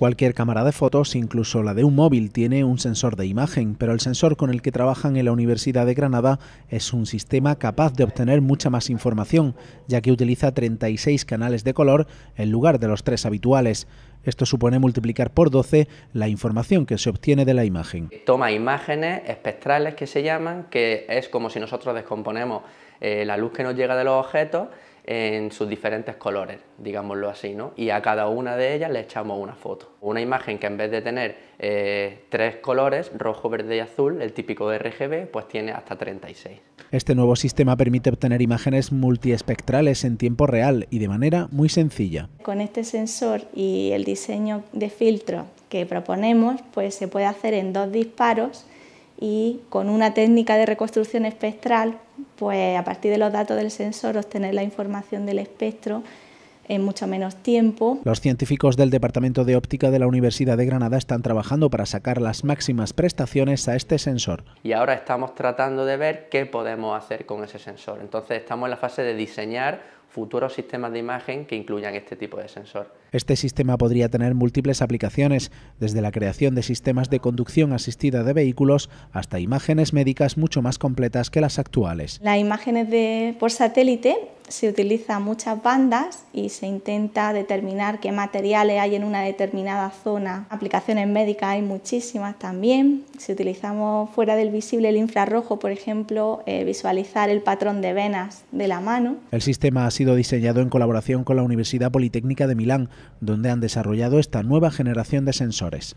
Cualquier cámara de fotos, incluso la de un móvil, tiene un sensor de imagen, pero el sensor con el que trabajan en la Universidad de Granada es un sistema capaz de obtener mucha más información, ya que utiliza 36 canales de color en lugar de los tres habituales. Esto supone multiplicar por 12 la información que se obtiene de la imagen. Toma imágenes espectrales que se llaman, que es como si nosotros descomponemos eh, la luz que nos llega de los objetos en sus diferentes colores, digámoslo así, ¿no? Y a cada una de ellas le echamos una foto. Una imagen que en vez de tener eh, tres colores, rojo, verde y azul, el típico de RGB, pues tiene hasta 36. Este nuevo sistema permite obtener imágenes multiespectrales en tiempo real y de manera muy sencilla. Con este sensor y el diseño de filtro que proponemos, pues se puede hacer en dos disparos y con una técnica de reconstrucción espectral, pues a partir de los datos del sensor obtener la información del espectro en mucho menos tiempo. Los científicos del Departamento de Óptica de la Universidad de Granada están trabajando para sacar las máximas prestaciones a este sensor. Y ahora estamos tratando de ver qué podemos hacer con ese sensor. Entonces estamos en la fase de diseñar futuros sistemas de imagen que incluyan este tipo de sensor. Este sistema podría tener múltiples aplicaciones, desde la creación de sistemas de conducción asistida de vehículos hasta imágenes médicas mucho más completas que las actuales. Las imágenes de, por satélite se utilizan muchas bandas y se intenta determinar qué materiales hay en una determinada zona. Aplicaciones médicas hay muchísimas también. Si utilizamos fuera del visible el infrarrojo, por ejemplo, eh, visualizar el patrón de venas de la mano. El sistema ha sido diseñado en colaboración con la Universidad Politécnica de Milán, donde han desarrollado esta nueva generación de sensores.